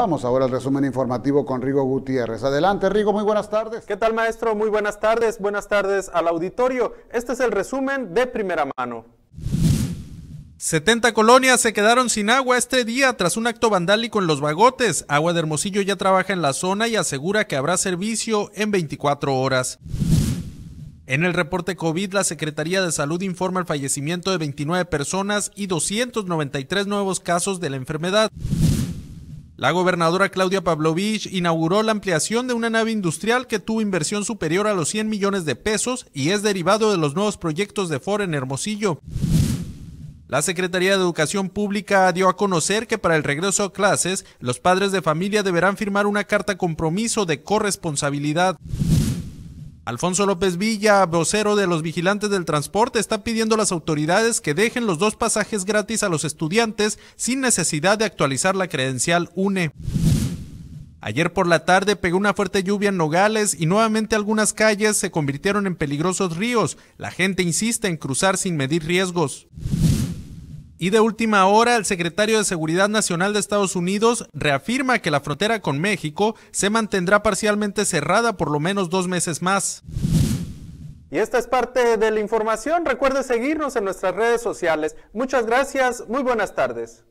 Vamos ahora al resumen informativo con Rigo Gutiérrez. Adelante, Rigo, muy buenas tardes. ¿Qué tal, maestro? Muy buenas tardes. Buenas tardes al auditorio. Este es el resumen de primera mano. 70 colonias se quedaron sin agua este día tras un acto vandálico en los bagotes. Agua de Hermosillo ya trabaja en la zona y asegura que habrá servicio en 24 horas. En el reporte COVID, la Secretaría de Salud informa el fallecimiento de 29 personas y 293 nuevos casos de la enfermedad. La gobernadora Claudia Pavlovich inauguró la ampliación de una nave industrial que tuvo inversión superior a los 100 millones de pesos y es derivado de los nuevos proyectos de Ford en Hermosillo. La Secretaría de Educación Pública dio a conocer que para el regreso a clases, los padres de familia deberán firmar una carta compromiso de corresponsabilidad. Alfonso López Villa, vocero de los vigilantes del transporte, está pidiendo a las autoridades que dejen los dos pasajes gratis a los estudiantes sin necesidad de actualizar la credencial UNE. Ayer por la tarde pegó una fuerte lluvia en Nogales y nuevamente algunas calles se convirtieron en peligrosos ríos. La gente insiste en cruzar sin medir riesgos. Y de última hora, el secretario de Seguridad Nacional de Estados Unidos reafirma que la frontera con México se mantendrá parcialmente cerrada por lo menos dos meses más. Y esta es parte de la información. Recuerde seguirnos en nuestras redes sociales. Muchas gracias. Muy buenas tardes.